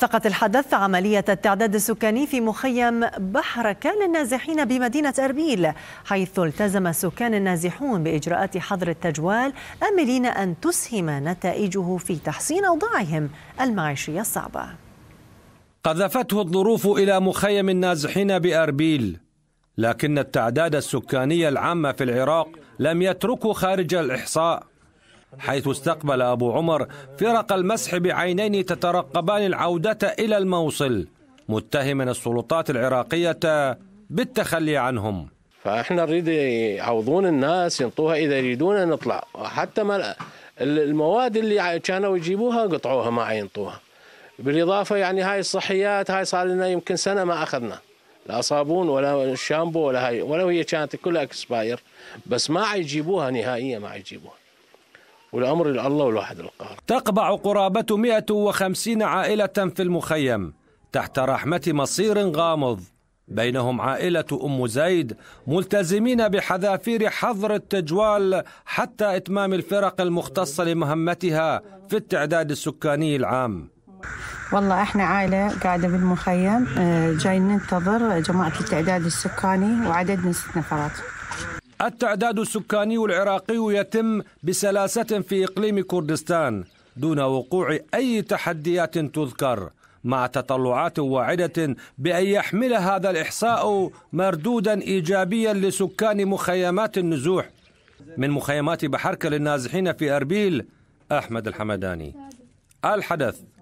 ثقت الحدث عملية التعداد السكاني في مخيم بحركة للنازحين بمدينة أربيل حيث التزم السكان النازحون بإجراءات حظر التجوال آملين أن تسهم نتائجه في تحسين أوضاعهم المعيشية الصعبة قذفته الظروف إلى مخيم النازحين بأربيل لكن التعداد السكاني العام في العراق لم يتركه خارج الإحصاء حيث استقبل أبو عمر فرق المسح بعينين تترقبان العودة إلى الموصل متهما السلطات العراقية بالتخلي عنهم فاحنا نريد يعوضون الناس ينطوها اذا يريدون نطلع حتى ما المواد اللي كانوا يجيبوها قطعوها ما ينطوها بالاضافه يعني هاي الصحيات هاي صار لنا يمكن سنه ما اخذنا لا صابون ولا شامبو ولا هاي ولو هي كانت كلها اكسباير بس ما يجيبوها نهائيا ما يجيبوها والأمر لله والواحد القهار تقبع قرابة 150 عائلة في المخيم تحت رحمة مصير غامض بينهم عائلة أم زيد ملتزمين بحذافير حظر التجوال حتى إتمام الفرق المختصة لمهمتها في التعداد السكاني العام والله احنا عائلة قاعدة بالمخيم آه، جاي ننتظر جماعة التعداد السكاني وعددنا ست نفرات التعداد السكاني العراقي يتم بسلاسة في إقليم كردستان دون وقوع أي تحديات تذكر مع تطلعات واعدة بأن يحمل هذا الإحصاء مردودا إيجابيا لسكان مخيمات النزوح من مخيمات بحركة للنازحين في أربيل أحمد الحمداني الحدث